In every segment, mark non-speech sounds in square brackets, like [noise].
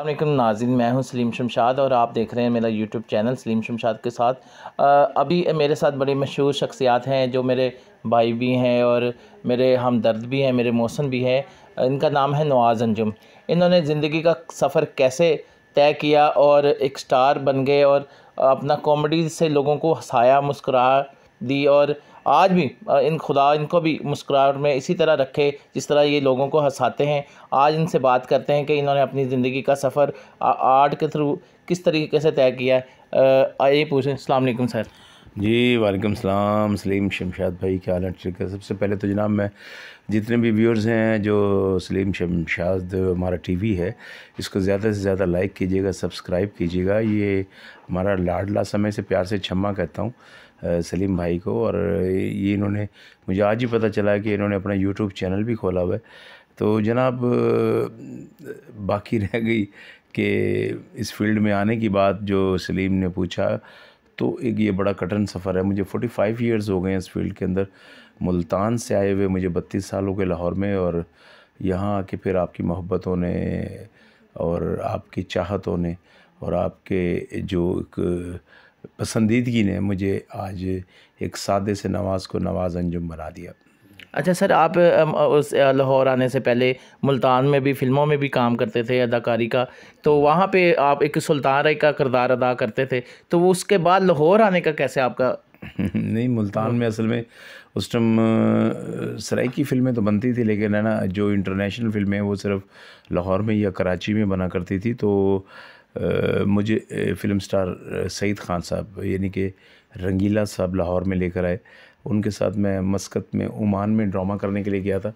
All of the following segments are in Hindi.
अल्लाह नाजिन मैं हूं सलीम शमशाद और आप देख रहे हैं मेरा यूट्यूब चैनल सलीम शमशाद के साथ अभी मेरे साथ बड़ी मशहूर शख्सियात हैं जो मेरे भाई भी हैं और मेरे हमदर्द भी हैं मेरे मौसम भी हैं इनका नाम है नवाज़ अंजुम इन्होंने ज़िंदगी का सफ़र कैसे तय किया और एक स्टार बन गए और अपना कॉमेडी से लोगों को हंसाया मुस्कुरा दी और आज भी इन खुदा इनको भी मुस्कुराहट में इसी तरह रखे जिस तरह ये लोगों को हंसाते हैं आज इनसे बात करते हैं कि इन्होंने अपनी ज़िंदगी का सफ़र आर्ट के थ्रू किस तरीके से तय किया है आइए पूछें अलमेकम सर जी वालेकुम सलाम सलीम शमशाद भाई क्या हाल है सबसे पहले तो जनाब मैं जितने भी व्यूअर्स हैं जो सलीम शमशाद हमारा टीवी है इसको ज़्यादा से ज़्यादा लाइक कीजिएगा सब्सक्राइब कीजिएगा ये हमारा लाडला समय से प्यार से क्षमा कहता हूँ सलीम भाई को और ये इन्होंने मुझे आज ही पता चला कि इन्होंने अपना यूट्यूब चैनल भी खोला हुआ है तो जनाब बाकी रह गई कि इस फील्ड में आने की बात जो सलीम ने पूछा तो एक ये बड़ा कठिन सफ़र है मुझे 45 ईयर्स हो गए हैं इस फील्ड के अंदर मुल्तान से आए हुए मुझे बत्तीस साल हो गए लाहौर में और यहाँ आके फिर आपकी मोहब्बतों ने और आपकी चाहतों ने और आपके जो एक पसंदीदगी ने मुझे आज एक सादे से नवाज़ को नवाज़ अंजुम बना दिया अच्छा सर आप उस लाहौर आने से पहले मुल्तान में भी फिल्मों में भी काम करते थे अदाकारी का तो वहाँ पे आप एक सुल्तान का किरदार अदा करते थे तो वो उसके बाद लाहौर आने का कैसे आपका [laughs] नहीं मुल्तान में असल में उस टाइम की फ़िल्में तो बनती थी लेकिन है ना जो इंटरनेशनल फ़िल्में वो सिर्फ लाहौर में या कराची में बना करती थी तो मुझे फिल्म स्टार सईद ख़ान साहब यानी कि रंगीला साहब लाहौर में लेकर आए उनके साथ मैं मस्कत में ओमान में ड्रामा करने के लिए गया था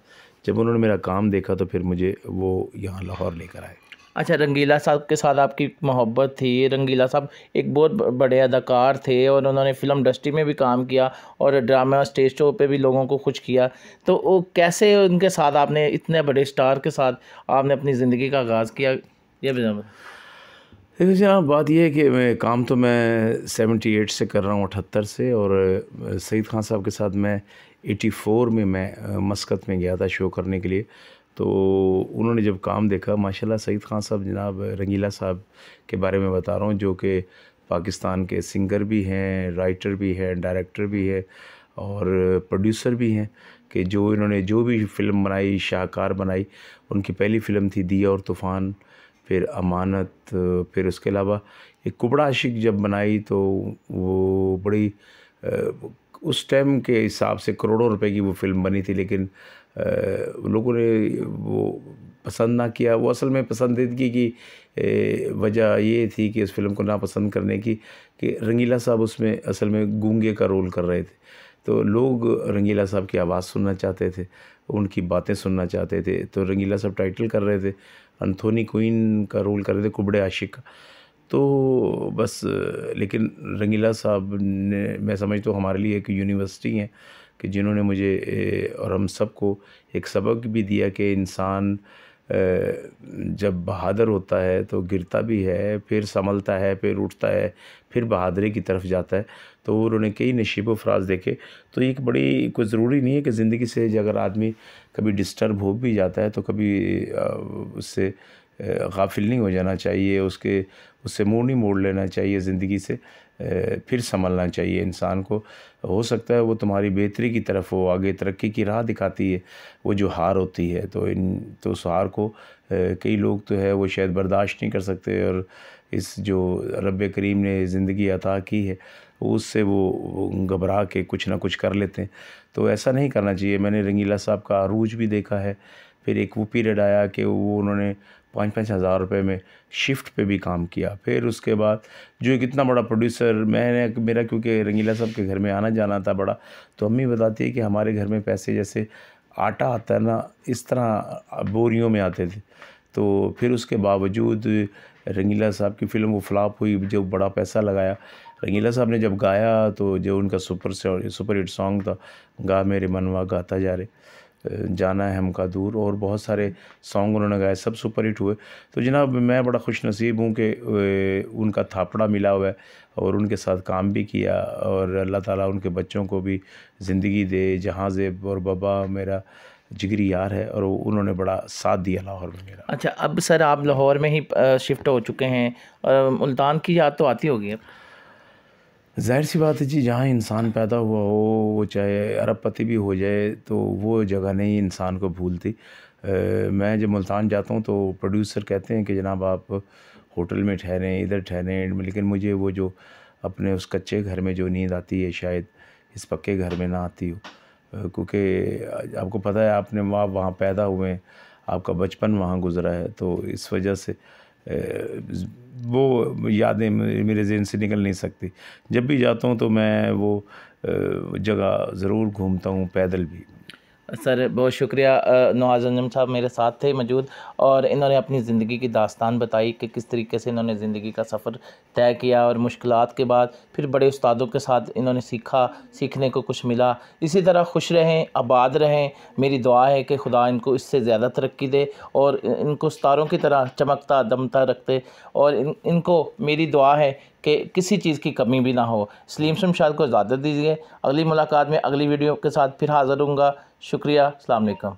जब उन्होंने मेरा काम देखा तो फिर मुझे वो यहाँ लाहौर लेकर आए अच्छा रंगीला साहब के साथ आपकी मोहब्बत थी रंगीला साहब एक बहुत बड़े अदाकार थे और उन्होंने फिल्म इंडस्ट्री में भी काम किया और ड्रामा स्टेज शो पे भी लोगों को खुश किया तो वो कैसे उनके साथ आपने इतने बड़े स्टार के साथ आपने अपनी ज़िंदगी का आगाज़ किया यह भी देखो जनाब हाँ, बात यह है कि मैं काम तो मैं सेवेंटी एट से कर रहा हूँ अठहत्तर से और सईद ख़ान साहब के साथ मैं एटी फ़ोर में मैं मस्कत में गया था शो करने के लिए तो उन्होंने जब काम देखा माशाल्लाह सईद ख़ान साहब जनाब रंगीला साहब के बारे में बता रहा हूँ जो कि पाकिस्तान के सिंगर भी हैं राइटर भी हैं डायरेक्टर भी है और प्रोड्यूसर भी हैं कि जो इन्होंने जो भी फ़िल्म बनाई शाहकार बनाई उनकी पहली फ़िल्म थी दिया और तूफ़ान फिर अमानत फिर उसके अलावा एक कुबड़ा जब बनाई तो वो बड़ी उस टाइम के हिसाब से करोड़ों रुपए की वो फिल्म बनी थी लेकिन लोगों ने वो पसंद ना किया वो असल में पसंदीदगी की वजह ये थी कि उस फिल्म को नापसंद करने की कि रंगीला साहब उसमें असल में गूंगे का रोल कर रहे थे तो लोग रंगीला साहब की आवाज़ सुनना चाहते थे उनकी बातें सुनना चाहते थे तो रंगीला साहब टाइटल कर रहे थे अंथोनी क्वीन का रोल कर रहे थे कुबड़े आशिक का तो बस लेकिन रंगीला साहब ने मैं समझता हूँ हमारे लिए एक यूनिवर्सिटी है कि जिन्होंने मुझे और हम सबको एक सबक भी दिया कि इंसान जब बहादुर होता है तो गिरता भी है फिर संभलता है फिर उठता है फिर बहादुरी की तरफ जाता है तो उन्होंने कई नशीब फ़राज देखे तो एक बड़ी कोई ज़रूरी नहीं है कि ज़िंदगी से अगर आदमी कभी डिस्टर्ब हो भी जाता है तो कभी उससे गाफिल नहीं हो जाना चाहिए उसके उससे मुँह नहीं मोड़ लेना चाहिए ज़िंदगी से फिर संभलना चाहिए इंसान को हो सकता है वो तुम्हारी बेहतरी की तरफ हो आगे तरक्की की राह दिखाती है वो जो हार होती है तो इन तो उस हार को कई लोग तो है वो शायद बर्दाश्त नहीं कर सकते और इस जो रब करीम ने ज़िंदगी अता की है उससे वो घबरा के कुछ ना कुछ कर लेते हैं तो ऐसा नहीं करना चाहिए मैंने रंगीला साहब का आरूज भी देखा है फिर एक वो पीरियड आया कि वो उन्होंने पाँच पाँच हज़ार रुपये में शिफ्ट पे भी काम किया फिर उसके बाद जो एक इतना बड़ा प्रोड्यूसर मैंने मेरा क्योंकि रंगीला साहब के घर में आना जाना था बड़ा तो अम्मी बताती है कि हमारे घर में पैसे जैसे आटा आता है ना इस तरह बोरियों में आते थे तो फिर उसके बावजूद रंगीला साहब की फ़िल्म वो फ्लॉप हुई जो बड़ा पैसा लगाया रंगीला साहब ने जब गाया तो जो उनका सुपर सुपर हिट सॉन्ग था गा मेरे मनवा गाता जा रहे जाना है हमका दूर और बहुत सारे सॉन्ग उन्होंने गाए सब सुपर हिट हुए तो जनाब मैं बड़ा खुश नसीब हूँ कि उनका थापड़ा मिला हुआ है और उनके साथ काम भी किया और अल्लाह ताला उनके बच्चों को भी ज़िंदगी दे जहाँ जेब और बाबा मेरा जिगरी यार है और उन्होंने बड़ा साथ दिया लाहौर में मेरा अच्छा अब सर आप लाहौर में ही शिफ्ट हो चुके हैं और मुल्तान की याद तो आती होगी अब जाहिर सी बात है जी जहाँ इंसान पैदा हुआ हो वो चाहे अरबपति भी हो जाए तो वो जगह नहीं इंसान को भूलती मैं जब मुल्तान जाता हूँ तो प्रोड्यूसर कहते हैं कि जनाब आप होटल में ठहरें इधर ठहरें लेकिन मुझे वो जो अपने उस कच्चे घर में जो नींद आती है शायद इस पक्के घर में ना आती हो क्योंकि आपको पता है आपने वहाँ वहाँ पैदा हुए हैं आपका बचपन वहाँ गुजरा है तो इस वजह से वो यादें मेरे जहन से निकल नहीं सकती जब भी जाता हूँ तो मैं वो जगह ज़रूर घूमता हूँ पैदल भी सर बहुत शुक्रिया नवाज़ अंजम साहब मेरे साथ थे मौजूद और इन्होंने अपनी ज़िंदगी की दास्तान बताई कि किस तरीके से इन्होंने ज़िंदगी का सफ़र तय किया और मुश्किल के बाद फिर बड़े उस्तादों के साथ इन्होंने सीखा सीखने को कुछ मिला इसी तरह खुश रहें आबाद रहें मेरी दुआ है कि खुदा इनको इससे ज़्यादा तरक्की दे और इनको सितारों की तरह चमकता दमता रखते और इन इनको मेरी दुआ है कि किसी चीज़ की कमी भी ना हो सलीम शमशाद को इजाज़त दीजिए अगली मुलाकात में अगली वीडियो के साथ फिर हाज़िर हूँगा शुक्रिया अलैक्म